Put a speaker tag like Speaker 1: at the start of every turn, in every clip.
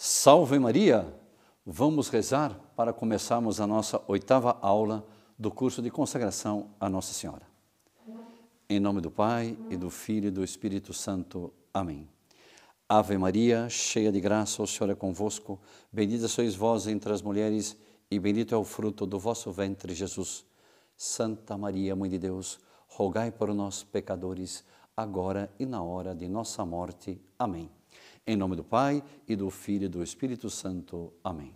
Speaker 1: Salve Maria! Vamos rezar para começarmos a nossa oitava aula do curso de consagração a Nossa Senhora. Em nome do Pai e do Filho e do Espírito Santo. Amém. Ave Maria, cheia de graça, o Senhor é convosco. Bendita sois vós entre as mulheres e bendito é o fruto do vosso ventre, Jesus. Santa Maria, Mãe de Deus, rogai por nós, pecadores, agora e na hora de nossa morte. Amém. Em nome do Pai e do Filho e do Espírito Santo. Amém.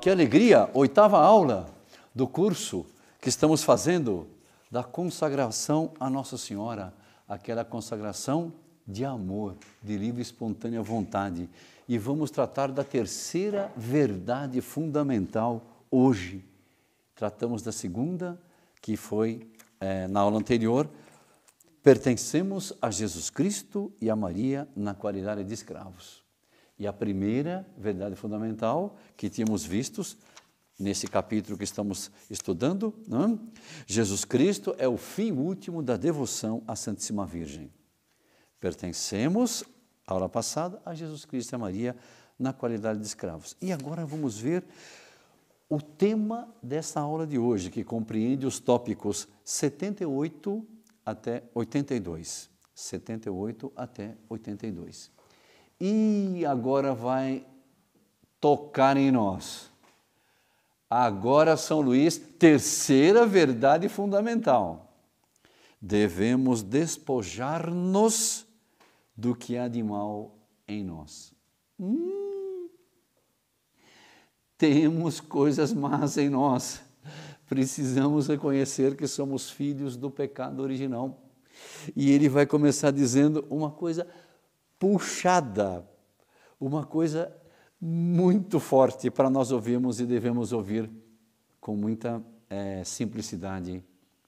Speaker 1: Que alegria! Oitava aula do curso que estamos fazendo da consagração à Nossa Senhora aquela consagração de amor, de livre e espontânea vontade. E vamos tratar da terceira verdade fundamental hoje. Tratamos da segunda, que foi é, na aula anterior. Pertencemos a Jesus Cristo e a Maria na qualidade de escravos. E a primeira verdade fundamental que tínhamos vistos nesse capítulo que estamos estudando. Não? Né? Jesus Cristo é o fim último da devoção à Santíssima Virgem. Pertencemos, a aula passada, a Jesus Cristo e a Maria na qualidade de escravos. E agora vamos ver o tema dessa aula de hoje, que compreende os tópicos 78 até 82. 78 até 82. E agora vai tocar em nós Agora, São Luís, terceira verdade fundamental. Devemos despojar-nos do que há de mal em nós. Hum, temos coisas más em nós. Precisamos reconhecer que somos filhos do pecado original. E ele vai começar dizendo uma coisa puxada, uma coisa muito forte para nós ouvirmos e devemos ouvir com muita é, simplicidade,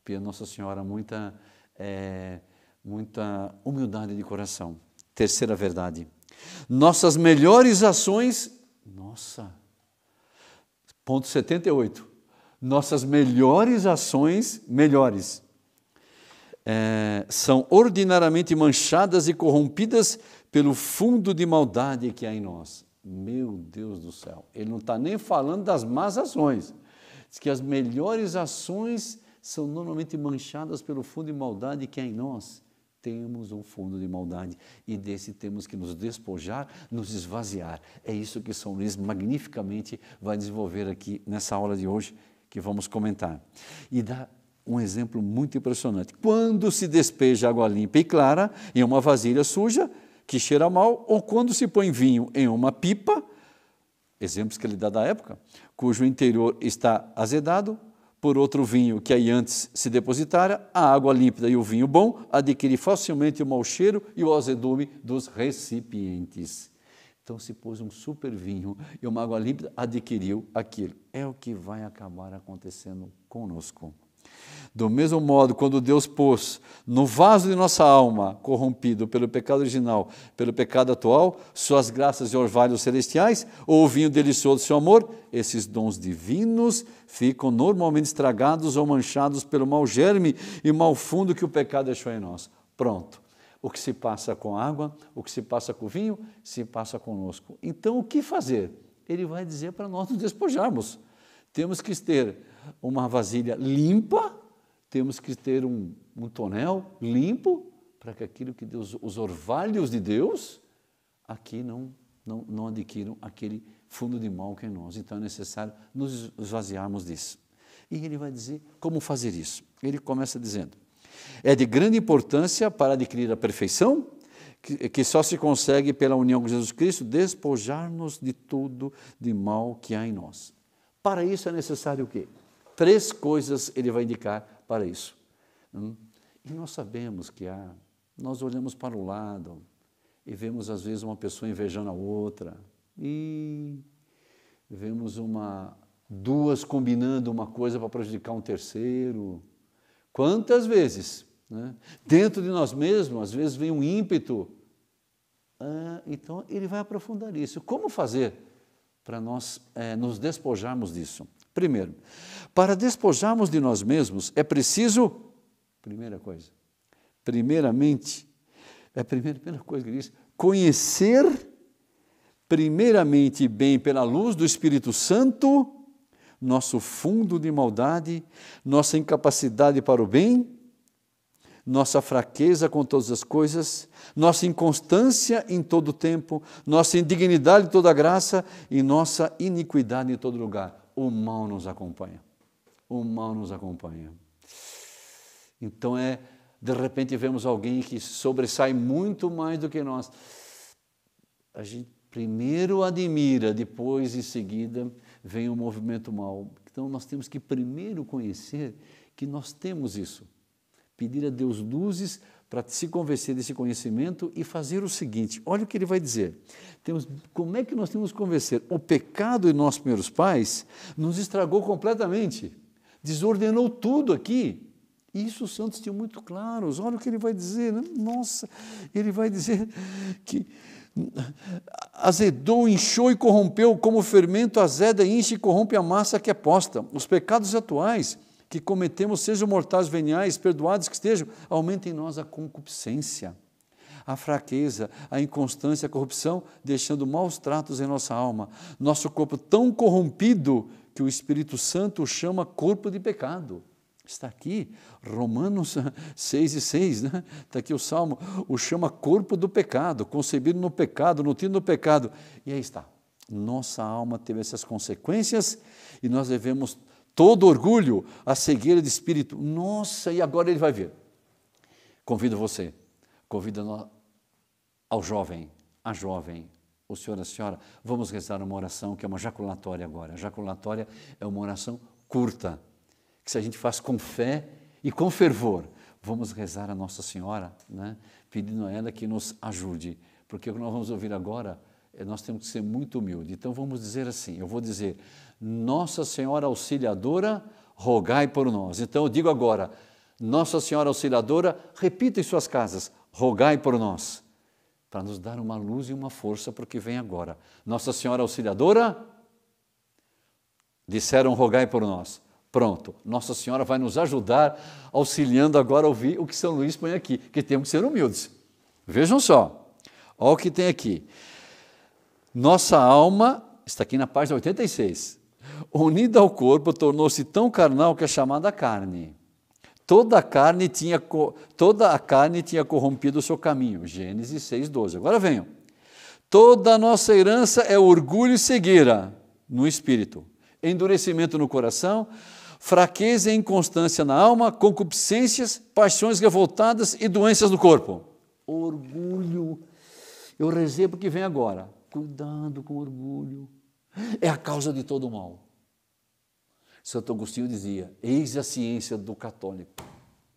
Speaker 1: pia Nossa Senhora, muita, é, muita humildade de coração. Terceira verdade. Nossas melhores ações, nossa. Ponto 78. Nossas melhores ações, melhores, é, são ordinariamente manchadas e corrompidas pelo fundo de maldade que há em nós. Meu Deus do céu, ele não está nem falando das más ações. Diz que as melhores ações são normalmente manchadas pelo fundo de maldade que é em nós. Temos um fundo de maldade e desse temos que nos despojar, nos esvaziar. É isso que São Luís magnificamente vai desenvolver aqui nessa aula de hoje, que vamos comentar. E dá um exemplo muito impressionante. Quando se despeja água limpa e clara em uma vasilha suja, que cheira mal, ou quando se põe vinho em uma pipa, exemplos que ele dá da época, cujo interior está azedado, por outro vinho que aí antes se depositara, a água límpida e o vinho bom adquire facilmente o mau cheiro e o azedume dos recipientes. Então se pôs um super vinho e uma água límpida adquiriu aquilo. É o que vai acabar acontecendo conosco. Do mesmo modo, quando Deus pôs no vaso de nossa alma, corrompido pelo pecado original, pelo pecado atual, suas graças e orvalhos celestiais, ou o vinho delicioso do seu amor, esses dons divinos ficam normalmente estragados ou manchados pelo mau germe e mau fundo que o pecado deixou em nós. Pronto. O que se passa com água, o que se passa com vinho, se passa conosco. Então, o que fazer? Ele vai dizer para nós nos despojarmos. Temos que ter uma vasilha limpa, temos que ter um, um tonel limpo para que aquilo que Deus, os orvalhos de Deus, aqui não, não, não adquiram aquele fundo de mal que é nós. Então é necessário nos esvaziarmos disso. E ele vai dizer como fazer isso. Ele começa dizendo: é de grande importância para adquirir a perfeição, que, que só se consegue pela união com Jesus Cristo, despojar-nos de tudo de mal que há em nós. Para isso é necessário o quê? Três coisas ele vai indicar para isso. Hum? E nós sabemos que há, nós olhamos para o lado e vemos às vezes uma pessoa invejando a outra e vemos uma duas combinando uma coisa para prejudicar um terceiro. Quantas vezes? Né? Dentro de nós mesmos, às vezes vem um ímpeto. Ah, então ele vai aprofundar isso. Como fazer para nós é, nos despojarmos disso? Primeiro, para despojarmos de nós mesmos é preciso, primeira coisa, primeiramente, é a primeira, primeira coisa que diz, conhecer primeiramente bem pela luz do Espírito Santo nosso fundo de maldade, nossa incapacidade para o bem, nossa fraqueza com todas as coisas, nossa inconstância em todo o tempo, nossa indignidade em toda graça e nossa iniquidade em todo lugar o mal nos acompanha. O mal nos acompanha. Então é, de repente vemos alguém que sobressai muito mais do que nós. A gente primeiro admira, depois em seguida vem o movimento mal. Então nós temos que primeiro conhecer que nós temos isso. Pedir a Deus luzes para se convencer desse conhecimento e fazer o seguinte: olha o que ele vai dizer. Temos, como é que nós temos que convencer? O pecado de nossos primeiros pais nos estragou completamente, desordenou tudo aqui. Isso os santos tinham muito claros. Olha o que ele vai dizer. Nossa, ele vai dizer que azedou, inchou e corrompeu, como o fermento azeda, enche e corrompe a massa que é posta. Os pecados atuais que cometemos sejam mortais veniais, perdoados que estejam, aumenta em nós a concupiscência, a fraqueza, a inconstância, a corrupção, deixando maus tratos em nossa alma, nosso corpo tão corrompido que o Espírito Santo o chama corpo de pecado. Está aqui, Romanos 6 e 6, né? está aqui o Salmo, o chama corpo do pecado, concebido no pecado, nutrido no pecado. E aí está, nossa alma teve essas consequências e nós devemos todo orgulho, a cegueira de espírito. Nossa, e agora ele vai ver. Convido você, convido ao jovem, a jovem, o senhor, a senhora, vamos rezar uma oração que é uma jaculatória agora. A jaculatória é uma oração curta, que se a gente faz com fé e com fervor, vamos rezar a Nossa Senhora, né? pedindo a ela que nos ajude, porque o que nós vamos ouvir agora é, nós temos que ser muito humilde. Então vamos dizer assim: eu vou dizer, Nossa Senhora Auxiliadora, rogai por nós. Então eu digo agora, Nossa Senhora Auxiliadora, repita em suas casas, rogai por nós, para nos dar uma luz e uma força para o que vem agora. Nossa Senhora Auxiliadora, disseram, rogai por nós. Pronto, Nossa Senhora vai nos ajudar, auxiliando agora a ouvir o que São Luís põe aqui, que temos que ser humildes. Vejam só, olha o que tem aqui. Nossa alma, está aqui na página 86, unida ao corpo, tornou-se tão carnal que é chamada carne. Toda a carne tinha, toda a carne tinha corrompido o seu caminho. Gênesis 6,12. Agora venham. Toda a nossa herança é orgulho e cegueira no espírito, endurecimento no coração, fraqueza e inconstância na alma, concupiscências, paixões revoltadas e doenças no corpo. Orgulho. Eu rezei porque vem agora. Cuidando com o orgulho. É a causa de todo o mal. Santo Agostinho dizia: Eis a ciência do católico.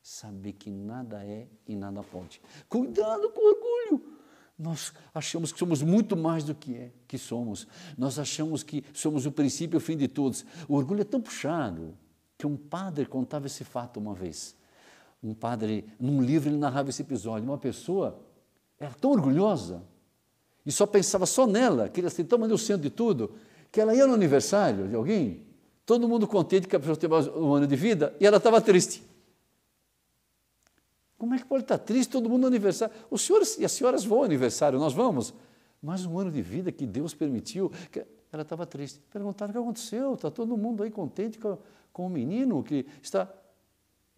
Speaker 1: Saber que nada é e nada pode. Cuidando com o orgulho. Nós achamos que somos muito mais do que é que somos. Nós achamos que somos o princípio e o fim de todos. O orgulho é tão puxado que um padre contava esse fato uma vez. Um padre, num livro, ele narrava esse episódio. Uma pessoa era tão orgulhosa e só pensava só nela, queria ser tão centro de tudo, que ela ia no aniversário de alguém, todo mundo contente que a pessoa tem um ano de vida, e ela estava triste. Como é que pode estar tá triste todo mundo no aniversário? Os senhores e as senhoras vão ao aniversário, nós vamos. Mas um ano de vida que Deus permitiu. Que ela estava triste. Perguntaram o que aconteceu, está todo mundo aí contente com, com o menino que está.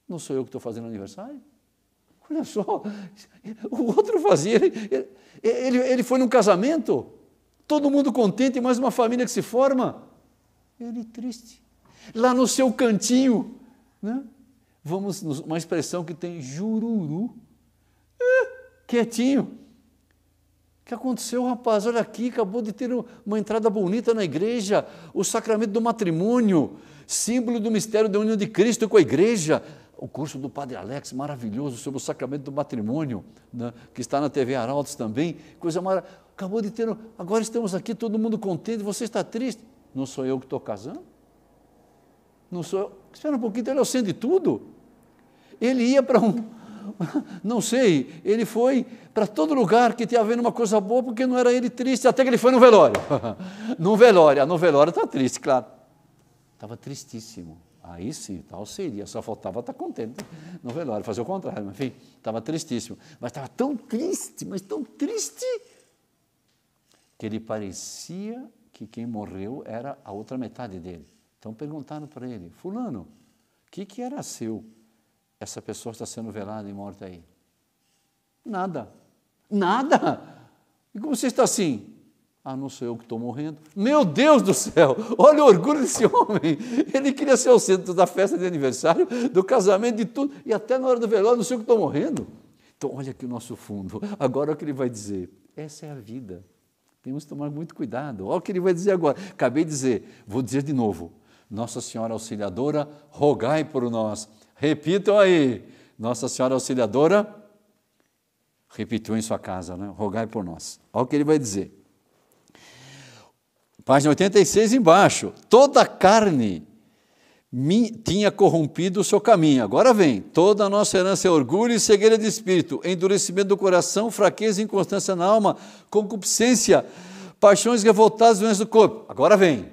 Speaker 1: Não sou eu que estou fazendo aniversário? Olha só, o outro fazia. Ele, ele, ele foi num casamento, todo mundo contente, mais uma família que se forma. Ele triste. Lá no seu cantinho, né? vamos, uma expressão que tem jururu, é, quietinho. O que aconteceu, rapaz? Olha aqui, acabou de ter uma entrada bonita na igreja, o sacramento do matrimônio, símbolo do mistério da união de Cristo com a igreja o curso do Padre Alex, maravilhoso, sobre o sacramento do matrimônio, né, que está na TV Arautos também, coisa maravilhosa. Acabou de ter, agora estamos aqui, todo mundo contente, você está triste. Não sou eu que estou casando? Não sou eu? Espera um pouquinho, então ele é o de tudo. Ele ia para um, não sei, ele foi para todo lugar que tinha havendo uma coisa boa, porque não era ele triste, até que ele foi no velório. no velório, ah, no velório está triste, claro. Estava tristíssimo. Aí sim, tal seria. Só faltava estar tá contente no velório, fazer o contrário. Mas, enfim, estava tristíssimo. Mas estava tão triste, mas tão triste, que ele parecia que quem morreu era a outra metade dele. Então perguntaram para ele: Fulano, o que, que era seu? Essa pessoa está sendo velada e morta aí. Nada. Nada! E como você está assim? Ah, não sou eu que estou morrendo. Meu Deus do céu! Olha o orgulho desse homem! Ele queria ser o centro da festa de aniversário, do casamento, de tudo. E até na hora do velório, não sei eu que estou morrendo. Então, olha aqui o nosso fundo. Agora, o que ele vai dizer? Essa é a vida. Temos que tomar muito cuidado. Olha o que ele vai dizer agora. Acabei de dizer, vou dizer de novo. Nossa Senhora Auxiliadora, rogai por nós. Repitam aí. Nossa Senhora Auxiliadora, repetiu em sua casa, né? rogai por nós. Olha o que ele vai dizer. Página 86 embaixo. Toda a carne tinha corrompido o seu caminho. Agora vem, toda a nossa herança é orgulho e cegueira de espírito, endurecimento do coração, fraqueza e inconstância na alma, concupiscência, paixões revoltadas, doenças do corpo. Agora vem.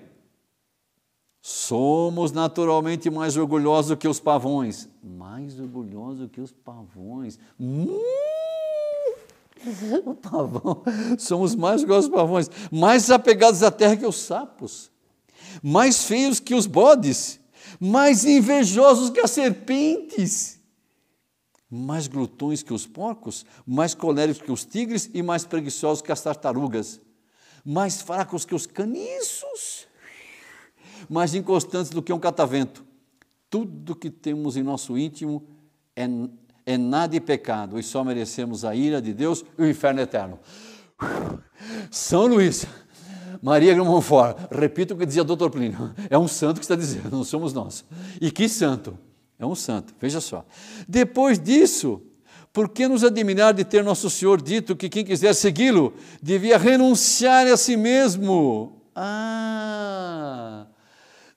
Speaker 1: Somos naturalmente mais orgulhosos do que os pavões. Mais orgulhosos do que os pavões. Hum! O pavão, somos mais iguais aos pavões, mais apegados à terra que os sapos, mais feios que os bodes, mais invejosos que as serpentes, mais glutões que os porcos, mais coléricos que os tigres e mais preguiçosos que as tartarugas, mais fracos que os caniços, mais inconstantes do que um catavento. Tudo que temos em nosso íntimo é é nada e pecado, e só merecemos a ira de Deus e o inferno eterno. São Luís, Maria Gramonfort, repito o que dizia o doutor Plínio, é um santo que está dizendo, não somos nós. E que santo? É um santo, veja só. Depois disso, por que nos admirar de ter nosso Senhor dito que quem quiser segui-lo devia renunciar a si mesmo? Ah!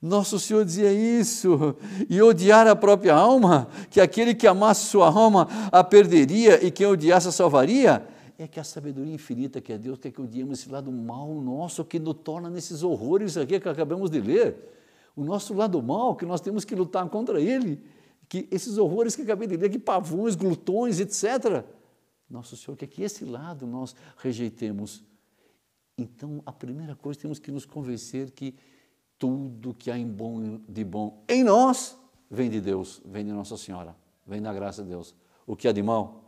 Speaker 1: Nosso Senhor dizia isso, e odiar a própria alma, que aquele que amasse sua alma a perderia e quem odiasse a salvaria, é que a sabedoria infinita que é Deus quer que odiemos esse lado mal nosso que nos torna nesses horrores aqui que acabamos de ler. O nosso lado mal que nós temos que lutar contra ele, que esses horrores que acabei de ler, que pavões, glutões, etc. Nosso Senhor quer que esse lado nós rejeitemos. Então, a primeira coisa, temos que nos convencer que tudo que há em bom, de bom em nós vem de Deus, vem de Nossa Senhora, vem da graça de Deus. O que há de mal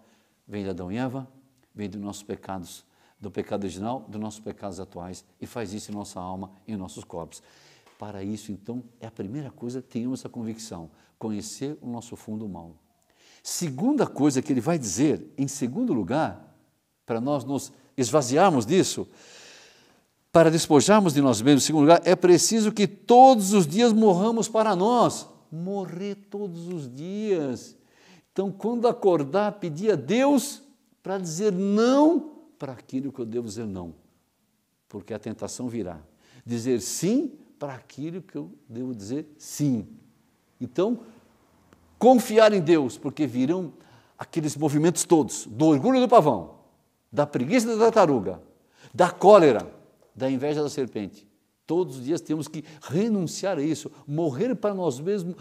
Speaker 1: vem de Adão e Eva, vem dos nossos pecados, do pecado original, dos nossos pecados atuais, e faz isso em nossa alma, em nossos corpos. Para isso, então, é a primeira coisa, tenhamos essa convicção, conhecer o nosso fundo mal. Segunda coisa que ele vai dizer, em segundo lugar, para nós nos esvaziarmos disso, para despojarmos de nós mesmos, em segundo lugar, é preciso que todos os dias morramos para nós. Morrer todos os dias. Então, quando acordar, pedir a Deus para dizer não para aquilo que eu devo dizer não, porque a tentação virá. Dizer sim para aquilo que eu devo dizer sim. Então, confiar em Deus, porque virão aqueles movimentos todos, do orgulho do pavão, da preguiça da tartaruga, da cólera, da inveja da serpente. Todos os dias temos que renunciar a isso, morrer para nós mesmos,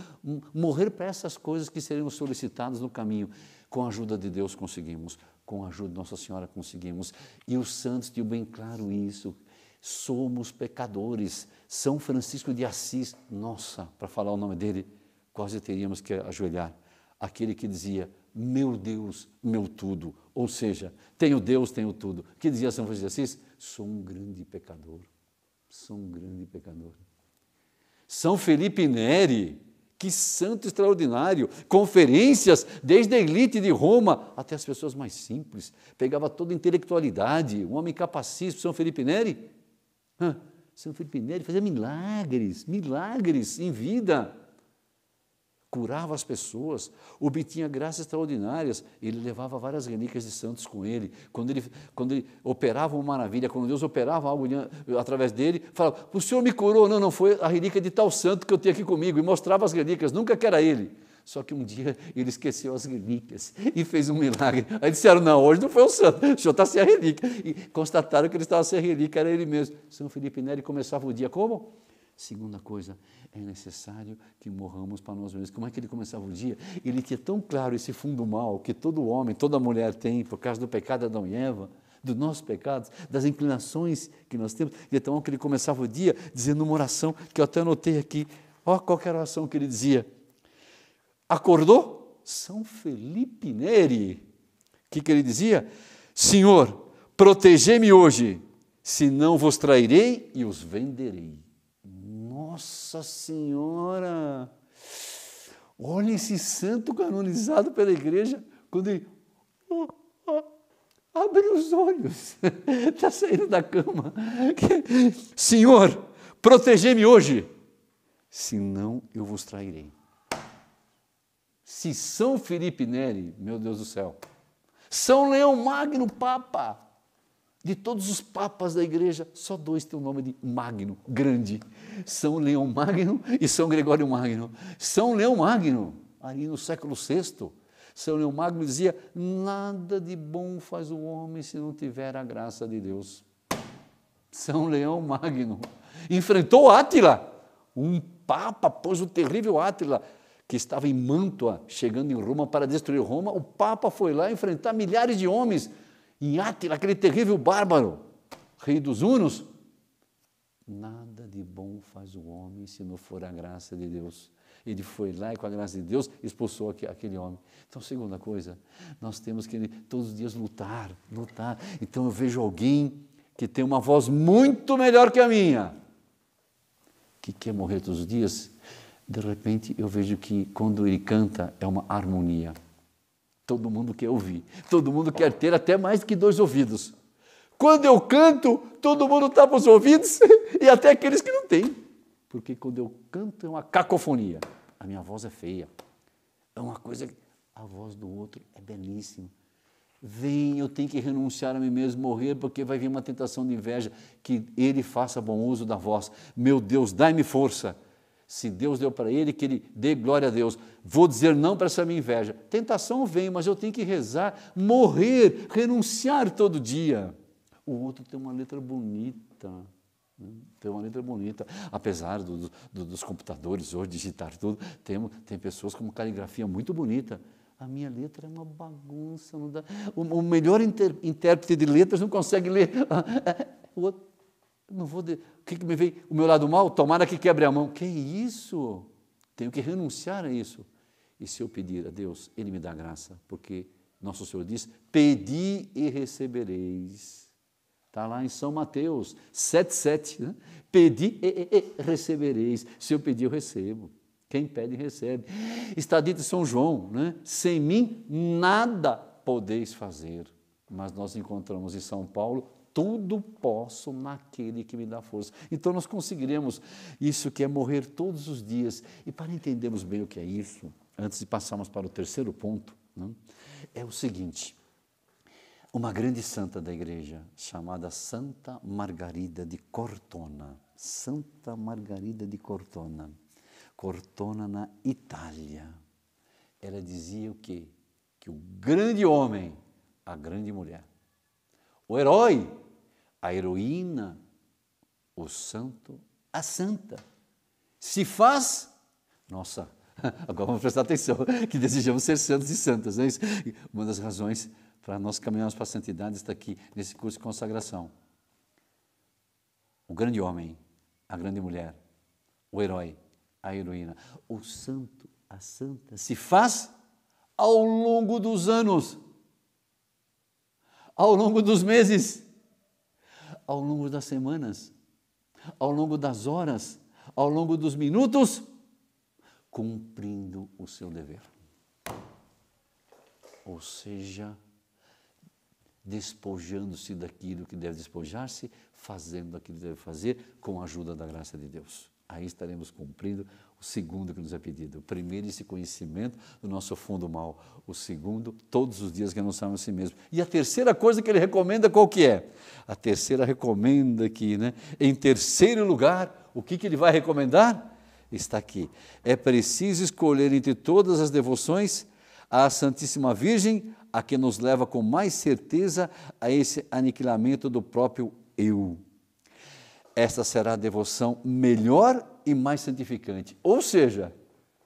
Speaker 1: morrer para essas coisas que seremos solicitadas no caminho. Com a ajuda de Deus conseguimos, com a ajuda de Nossa Senhora conseguimos. E os santos tinham bem claro isso. Somos pecadores. São Francisco de Assis, nossa, para falar o nome dele, quase teríamos que ajoelhar. Aquele que dizia: Meu Deus, meu tudo. Ou seja, tenho Deus, tenho tudo. O que dizia São Francisco de Assis? sou um grande pecador. Sou um grande pecador. São Felipe Neri, que santo extraordinário! Conferências desde a elite de Roma até as pessoas mais simples. Pegava toda a intelectualidade, um homem capacíssimo, São Felipe Neri. Hã? São Felipe Neri fazia milagres, milagres em vida curava as pessoas, obtinha graças extraordinárias, ele levava várias relíquias de santos com ele. Quando ele, quando ele operava uma maravilha, quando Deus operava algo através dele, falava: O senhor me curou? Não, não, foi a relíquia de tal santo que eu tenho aqui comigo, e mostrava as relíquias, nunca que era ele. Só que um dia ele esqueceu as relíquias e fez um milagre. Aí disseram: Não, hoje não foi o santo, o senhor está sem a relíquia. E constataram que ele estava sem a relíquia, era ele mesmo. São Felipe Neri começava o dia como? Segunda coisa, é necessário que morramos para nós mesmos. Como é que ele começava o dia? Ele tinha tão claro esse fundo mal que todo homem, toda mulher tem, por causa do pecado de Adão e Eva, dos nossos pecados, das inclinações que nós temos. E então que ele começava o dia dizendo uma oração que eu até anotei aqui. Olha qual era a oração que ele dizia. Acordou? São Felipe Neri. O que, que ele dizia? Senhor, protegei-me hoje, senão vos trairei e os venderei. Nossa Senhora! Olha esse santo canonizado pela igreja, quando ele oh, oh, abre os olhos, está saindo da cama. Senhor, protegei-me hoje, senão eu vos trairei. Se São Felipe Neri, meu Deus do céu, São Leão Magno Papa, de todos os papas da igreja, só dois têm o nome de Magno, grande. São Leão Magno e São Gregório Magno. São Leão Magno, ali no século VI, São Leão Magno dizia: Nada de bom faz o homem se não tiver a graça de Deus. São Leão Magno enfrentou Átila, um papa, pôs o terrível Átila, que estava em Mantua, chegando em Roma para destruir Roma. O papa foi lá enfrentar milhares de homens em Átila, aquele terrível bárbaro, rei dos Hunos, nada de bom faz o homem se não for a graça de Deus. Ele foi lá e, com a graça de Deus, expulsou aquele homem. Então, segunda coisa, nós temos que todos os dias lutar, lutar. Então, eu vejo alguém que tem uma voz muito melhor que a minha, que quer morrer todos os dias. De repente, eu vejo que quando ele canta, é uma harmonia. Todo mundo quer ouvir, todo mundo quer ter até mais que dois ouvidos. Quando eu canto, todo mundo tapa tá os ouvidos e até aqueles que não têm. Porque quando eu canto é uma cacofonia. A minha voz é feia. É uma coisa. A voz do outro é belíssima. Vem, eu tenho que renunciar a mim mesmo, morrer, porque vai vir uma tentação de inveja. Que ele faça bom uso da voz. Meu Deus, dai-me força se Deus deu para ele, que ele dê glória a Deus. Vou dizer não para essa minha inveja. Tentação vem, mas eu tenho que rezar, morrer, renunciar todo dia. O outro tem uma letra bonita. Né? Tem uma letra bonita. Apesar do, do, dos computadores hoje digitar tudo, tem, tem pessoas com uma caligrafia muito bonita. A minha letra é uma bagunça. Não dá. O, o melhor inter, intérprete de letras não consegue ler. O outro não vou. De... O que, que me vem? O meu lado mal? Tomara que quebre a mão. Que isso? Tenho que renunciar a isso. E se eu pedir a Deus, Ele me dá graça, porque Nosso Senhor diz: Pedi e recebereis. Está lá em São Mateus 7,7. Né? Pedi e, e, e recebereis. Se eu pedir, eu recebo. Quem pede, recebe. Está dito em São João: né? Sem mim, nada podeis fazer. Mas nós encontramos em São Paulo tudo posso naquele que me dá força. Então nós conseguiremos isso que é morrer todos os dias. E para entendermos bem o que é isso, antes de passarmos para o terceiro ponto, né, é o seguinte: uma grande santa da igreja chamada Santa Margarida de Cortona, Santa Margarida de Cortona, Cortona na Itália, ela dizia o quê? Que o grande homem, a grande mulher, o herói a heroína, o santo, a santa. Se faz, nossa, agora vamos prestar atenção, que desejamos ser santos e santas, não é isso? Uma das razões para nós caminharmos para a santidade está aqui, nesse curso de consagração. O grande homem, a grande mulher, o herói, a heroína, o santo, a santa, se faz ao longo dos anos, ao longo dos meses ao longo das semanas, ao longo das horas, ao longo dos minutos, cumprindo o seu dever. Ou seja, despojando-se daquilo que deve despojar-se, fazendo aquilo que deve fazer com a ajuda da graça de Deus. Aí estaremos cumprindo o segundo que nos é pedido. O primeiro, esse conhecimento do nosso fundo mal. O segundo, todos os dias renunciarmos a si mesmo. E a terceira coisa que ele recomenda, qual que é? A terceira recomenda aqui, né? Em terceiro lugar, o que, que ele vai recomendar? Está aqui. É preciso escolher entre todas as devoções a Santíssima Virgem, a que nos leva com mais certeza a esse aniquilamento do próprio eu. Esta será a devoção melhor e mais santificante. Ou seja,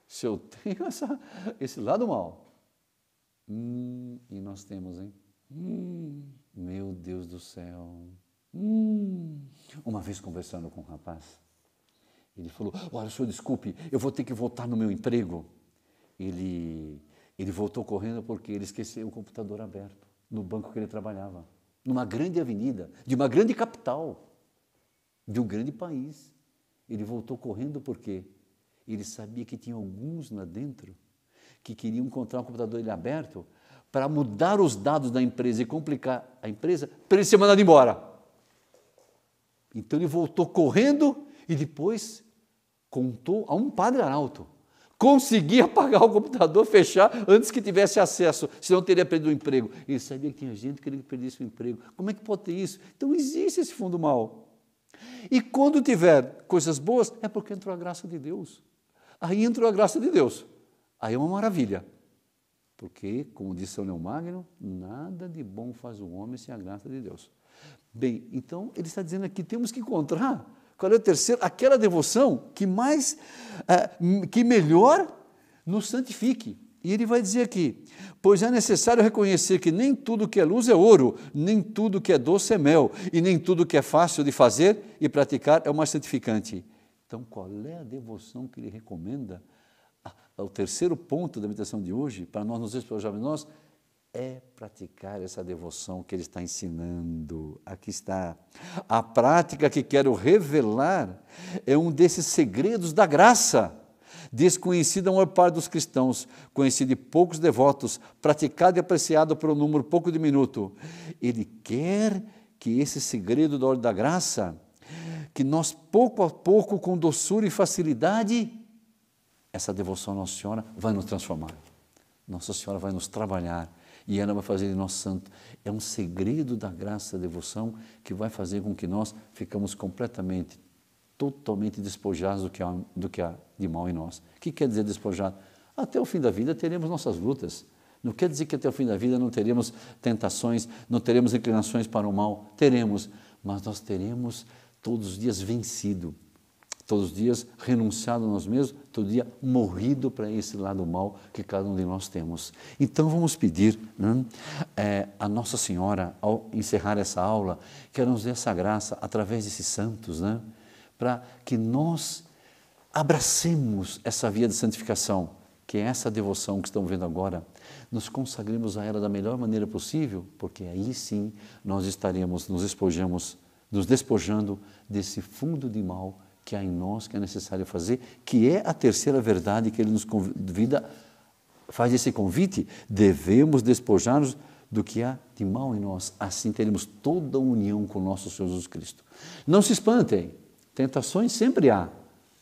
Speaker 1: se eu tenho essa, esse lado mal, hum, e nós temos, hein? Hum, meu Deus do céu. Hum. Uma vez conversando com um rapaz, ele falou: Olha, senhor, desculpe, eu vou ter que voltar no meu emprego. Ele, ele voltou correndo porque ele esqueceu o computador aberto no banco que ele trabalhava, numa grande avenida, de uma grande capital, de um grande país. Ele voltou correndo porque ele sabia que tinha alguns lá dentro que queriam encontrar o computador ele aberto para mudar os dados da empresa e complicar a empresa para ele ser mandado embora. Então ele voltou correndo e depois contou a um padre arauto. Conseguia apagar o computador, fechar antes que tivesse acesso, senão teria perdido o emprego. Ele sabia que tinha gente querendo que perdesse o emprego. Como é que pode ter isso? Então existe esse fundo mal. E quando tiver coisas boas, é porque entrou a graça de Deus. Aí entrou a graça de Deus. Aí é uma maravilha. Porque, como disse São Leão Magno, nada de bom faz o homem sem a graça de Deus. Bem, então ele está dizendo aqui, temos que encontrar qual é o terceiro, aquela devoção que mais, eh, que melhor nos santifique. E ele vai dizer aqui: Pois é necessário reconhecer que nem tudo que é luz é ouro, nem tudo que é doce é mel, e nem tudo que é fácil de fazer e praticar é o mais santificante. Então, qual é a devoção que ele recomenda? Ah, ah, o terceiro ponto da meditação de hoje, para nós nos jovens nós, é praticar essa devoção que ele está ensinando. Aqui está. A prática que quero revelar é um desses segredos da graça desconhecida a maior parte dos cristãos, conhecida de poucos devotos, praticada e apreciada por um número pouco diminuto. Ele quer que esse segredo da ordem da graça, que nós pouco a pouco, com doçura e facilidade, essa devoção à Nossa Senhora vai nos transformar. Nossa Senhora vai nos trabalhar e ela vai fazer de nós santo. É um segredo da graça da devoção que vai fazer com que nós ficamos completamente totalmente despojados do que, há, do que há de mal em nós. O que quer dizer despojado? Até o fim da vida teremos nossas lutas. Não quer dizer que até o fim da vida não teremos tentações, não teremos inclinações para o mal. Teremos, mas nós teremos todos os dias vencido, todos os dias renunciado a nós mesmos, todo dia morrido para esse lado mal que cada um de nós temos. Então vamos pedir né, é, a Nossa Senhora, ao encerrar essa aula, que ela nos dê essa graça através desses santos, né? para que nós abracemos essa via de santificação, que é essa devoção que estamos vendo agora, nos consagremos a ela da melhor maneira possível, porque aí sim nós estaremos nos despojamos, nos despojando desse fundo de mal que há em nós que é necessário fazer, que é a terceira verdade que ele nos convida, faz esse convite, devemos despojar-nos do que há de mal em nós, assim teremos toda a união com o nosso Senhor Jesus Cristo. Não se espantem, Tentações sempre há,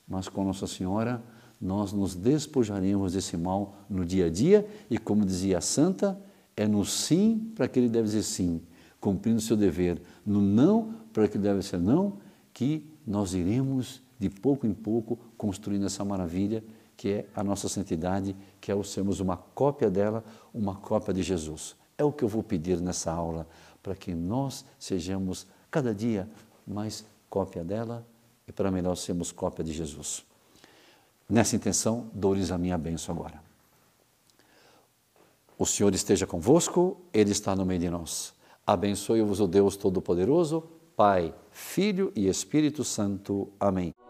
Speaker 1: mas com Nossa Senhora nós nos despojaremos desse mal no dia a dia e, como dizia a Santa, é no sim para que ele deve dizer sim, cumprindo seu dever, no não para que ele deve ser não, que nós iremos de pouco em pouco construindo essa maravilha que é a nossa santidade, que é o sermos uma cópia dela, uma cópia de Jesus. É o que eu vou pedir nessa aula, para que nós sejamos cada dia mais cópia dela e para melhor sermos cópia de Jesus. Nessa intenção, dou-lhes a minha bênção agora. O Senhor esteja convosco, Ele está no meio de nós. Abençoe-vos o Deus Todo-Poderoso, Pai, Filho e Espírito Santo. Amém.